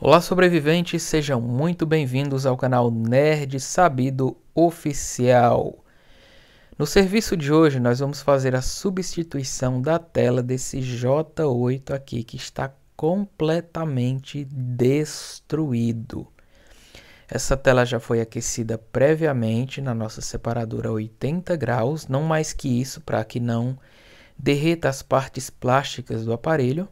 Olá, sobreviventes, sejam muito bem-vindos ao canal Nerd Sabido Oficial. No serviço de hoje, nós vamos fazer a substituição da tela desse J8 aqui que está completamente destruído. Essa tela já foi aquecida previamente na nossa separadora a 80 graus, não mais que isso para que não derreta as partes plásticas do aparelho.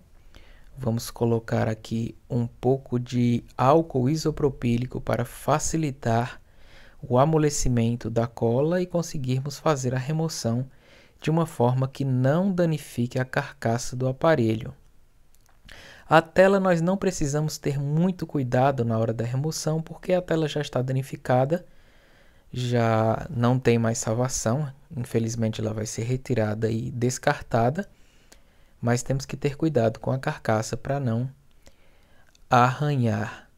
Vamos colocar aqui um pouco de álcool isopropílico para facilitar o amolecimento da cola e conseguirmos fazer a remoção de uma forma que não danifique a carcaça do aparelho. A tela nós não precisamos ter muito cuidado na hora da remoção, porque a tela já está danificada, já não tem mais salvação, infelizmente ela vai ser retirada e descartada mas temos que ter cuidado com a carcaça para não arranhar.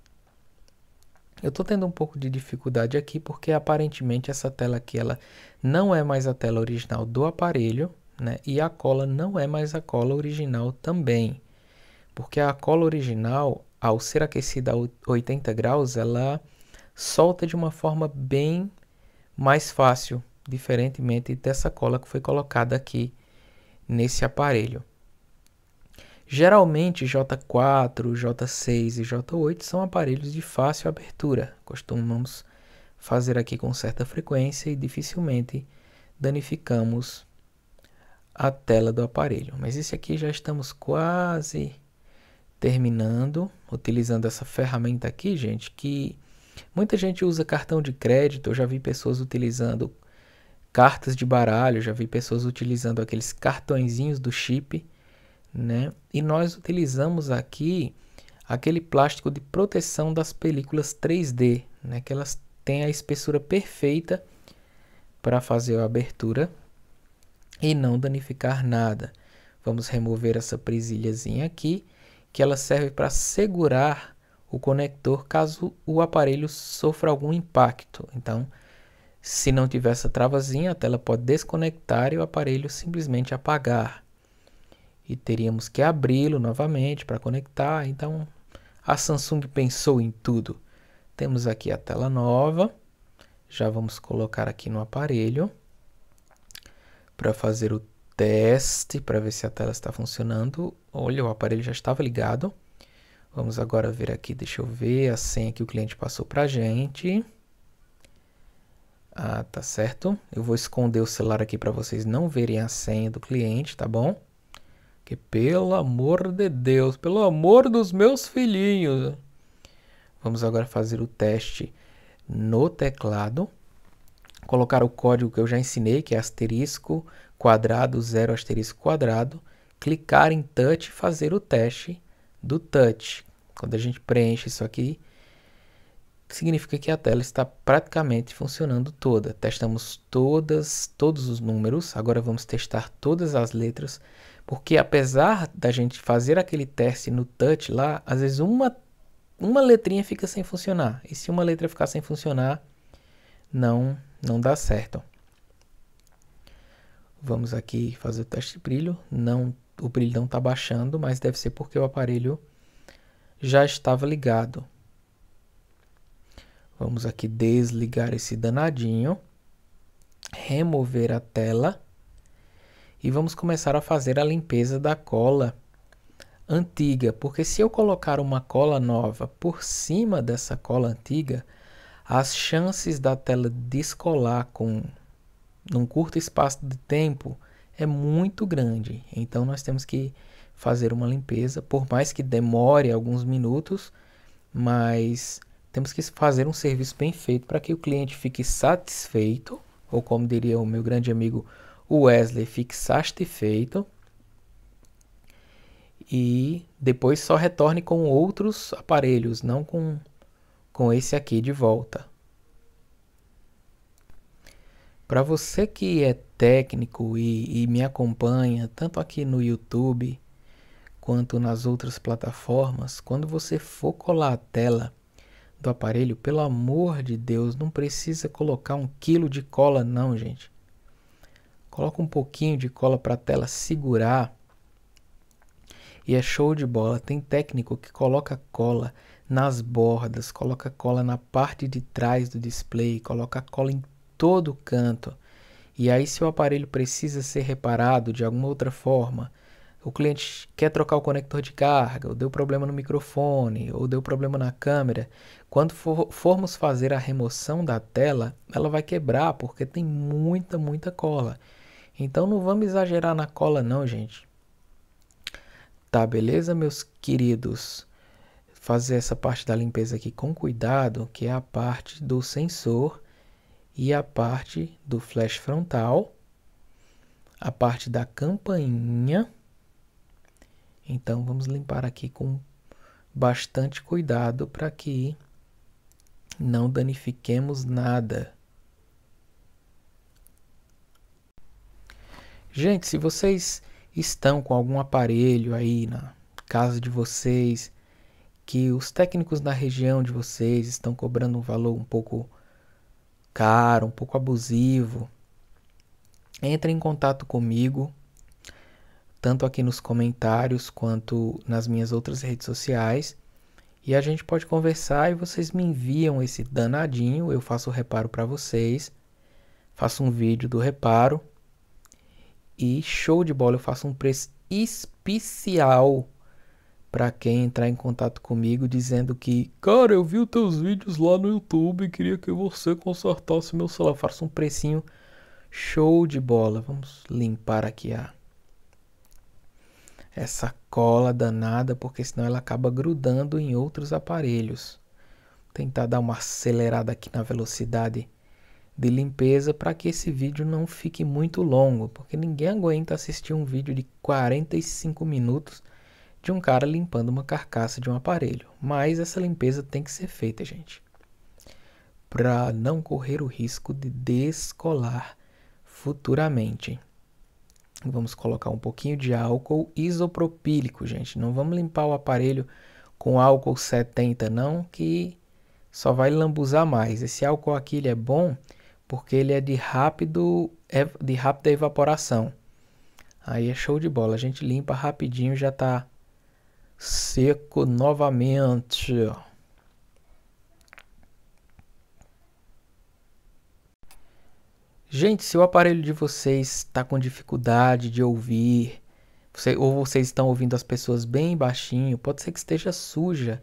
Eu estou tendo um pouco de dificuldade aqui porque aparentemente essa tela aqui ela não é mais a tela original do aparelho, né? E a cola não é mais a cola original também, porque a cola original, ao ser aquecida a 80 graus, ela solta de uma forma bem mais fácil, diferentemente dessa cola que foi colocada aqui nesse aparelho. Geralmente J4, J6 e J8 são aparelhos de fácil abertura, costumamos fazer aqui com certa frequência e dificilmente danificamos a tela do aparelho. Mas esse aqui já estamos quase terminando, utilizando essa ferramenta aqui, gente, que muita gente usa cartão de crédito, eu já vi pessoas utilizando cartas de baralho, já vi pessoas utilizando aqueles cartõezinhos do chip né? E nós utilizamos aqui aquele plástico de proteção das películas 3D, né? Que elas têm a espessura perfeita para fazer a abertura e não danificar nada. Vamos remover essa presilhazinha aqui, que ela serve para segurar o conector caso o aparelho sofra algum impacto. Então, se não tiver essa travazinha, a tela pode desconectar e o aparelho simplesmente apagar e teríamos que abri-lo novamente para conectar. Então a Samsung pensou em tudo. Temos aqui a tela nova. Já vamos colocar aqui no aparelho para fazer o teste para ver se a tela está funcionando. Olha, o aparelho já estava ligado. Vamos agora ver aqui, deixa eu ver a senha que o cliente passou para a gente. Ah, tá certo. Eu vou esconder o celular aqui para vocês não verem a senha do cliente, tá bom? Que pelo amor de Deus, pelo amor dos meus filhinhos. Vamos agora fazer o teste no teclado. Colocar o código que eu já ensinei, que é asterisco quadrado zero asterisco quadrado. Clicar em touch e fazer o teste do touch. Quando a gente preenche isso aqui, significa que a tela está praticamente funcionando toda. Testamos todas, todos os números, agora vamos testar todas as letras, porque apesar da gente fazer aquele teste no touch lá, às vezes uma, uma letrinha fica sem funcionar. E se uma letra ficar sem funcionar, não, não dá certo. Vamos aqui fazer o teste de brilho. Não, o brilho não está baixando, mas deve ser porque o aparelho já estava ligado. Vamos aqui desligar esse danadinho, remover a tela e vamos começar a fazer a limpeza da cola antiga, porque se eu colocar uma cola nova por cima dessa cola antiga, as chances da tela descolar com num curto espaço de tempo é muito grande. Então nós temos que fazer uma limpeza, por mais que demore alguns minutos, mas temos que fazer um serviço bem feito para que o cliente fique satisfeito, ou como diria o meu grande amigo Wesley, fique satisfeito. E depois só retorne com outros aparelhos, não com, com esse aqui de volta. Para você que é técnico e, e, me acompanha, tanto aqui no YouTube quanto nas outras plataformas, quando você for colar a tela, do aparelho, pelo amor de Deus, não precisa colocar um quilo de cola não, gente. Coloca um pouquinho de cola para a tela segurar e é show de bola. Tem técnico que coloca cola nas bordas, coloca cola na parte de trás do display, coloca cola em todo canto. E aí, se o aparelho precisa ser reparado de alguma outra forma, o cliente quer trocar o conector de carga, ou deu problema no microfone, ou deu problema na câmera, quando for, formos fazer a remoção da tela, ela vai quebrar porque tem muita, muita cola. Então não vamos exagerar na cola não, gente. Tá beleza, meus queridos? Fazer essa parte da limpeza aqui com cuidado, que é a parte do sensor e a parte do flash frontal, a parte da campainha então vamos limpar aqui com bastante cuidado para que não danifiquemos nada. Gente, se vocês estão com algum aparelho aí na casa de vocês que os técnicos na região de vocês estão cobrando um valor um pouco caro, um pouco abusivo, entre em contato comigo tanto aqui nos comentários quanto nas minhas outras redes sociais. E a gente pode conversar e vocês me enviam esse danadinho, eu faço o reparo para vocês, faço um vídeo do reparo. E show de bola, eu faço um preço especial para quem entrar em contato comigo dizendo que, cara, eu vi os teus vídeos lá no YouTube e queria que você consertasse meu celular. Eu faço um precinho show de bola. Vamos limpar aqui a essa cola danada, porque senão ela acaba grudando em outros aparelhos. Vou tentar dar uma acelerada aqui na velocidade de limpeza para que esse vídeo não fique muito longo, porque ninguém aguenta assistir um vídeo de 45 minutos de um cara limpando uma carcaça de um aparelho. Mas essa limpeza tem que ser feita, gente, para não correr o risco de descolar futuramente. Vamos colocar um pouquinho de álcool isopropílico, gente. Não vamos limpar o aparelho com álcool 70 não, que só vai lambuzar mais. Esse álcool aqui ele é bom porque ele é de rápido de rápida evaporação. Aí é show de bola. A gente limpa rapidinho, já está seco novamente. Gente, se o aparelho de vocês está com dificuldade de ouvir, você, ou vocês estão ouvindo as pessoas bem baixinho, pode ser que esteja suja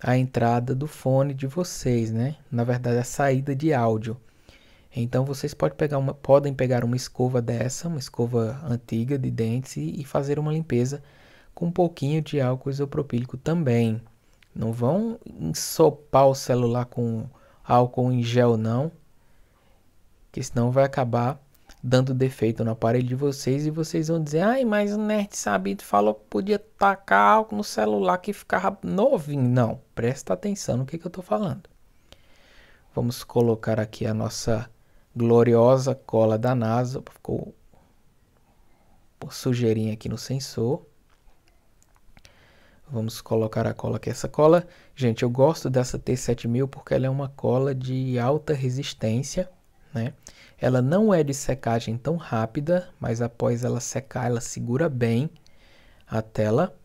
a entrada do fone de vocês, né? Na verdade, a saída de áudio. Então, vocês pode pegar uma, podem pegar uma escova dessa, uma escova antiga de dentes, e, e fazer uma limpeza com um pouquinho de álcool isopropílico também. Não vão ensopar o celular com álcool em gel, não. Porque senão vai acabar dando defeito no aparelho de vocês e vocês vão dizer: ai, mas o nerd sabido falou que podia tacar algo no celular que ficava novinho. Não, presta atenção no que, que eu estou falando. Vamos colocar aqui a nossa gloriosa cola da NASA. Ficou sujeirinha aqui no sensor. Vamos colocar a cola aqui. É essa cola, gente, eu gosto dessa T7000 porque ela é uma cola de alta resistência né? Ela não é de secagem tão rápida, mas após ela secar, ela segura bem a tela.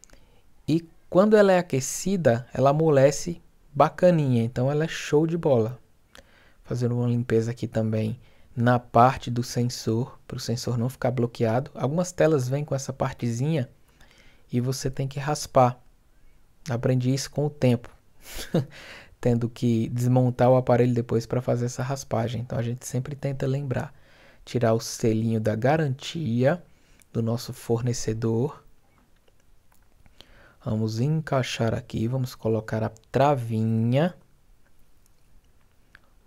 E quando ela é aquecida, ela amolece bacaninha, então ela é show de bola. Fazendo uma limpeza aqui também na parte do sensor, para o sensor não ficar bloqueado. Algumas telas vêm com essa partezinha e você tem que raspar. Aprendi isso com o tempo. tendo que desmontar o aparelho depois para fazer essa raspagem. Então a gente sempre tenta lembrar, tirar o selinho da garantia do nosso fornecedor. Vamos encaixar aqui, vamos colocar a travinha.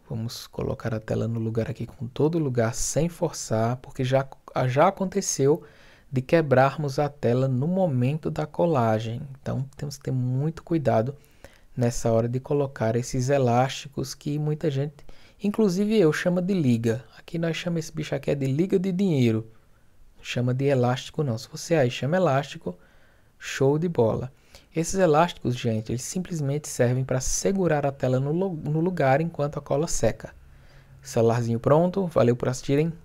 Vamos colocar a tela no lugar aqui com todo lugar sem forçar, porque já, já aconteceu de quebrarmos a tela no momento da colagem. Então temos que ter muito cuidado nessa hora de colocar esses elásticos que muita gente, inclusive eu, chama de liga. Aqui nós chamamos esse bicho aqui é de liga de dinheiro. Chama de elástico não. Se você aí chama elástico, show de bola. Esses elásticos, gente, eles simplesmente servem para segurar a tela no, no lugar enquanto a cola seca. Celularzinho pronto, valeu por assistirem.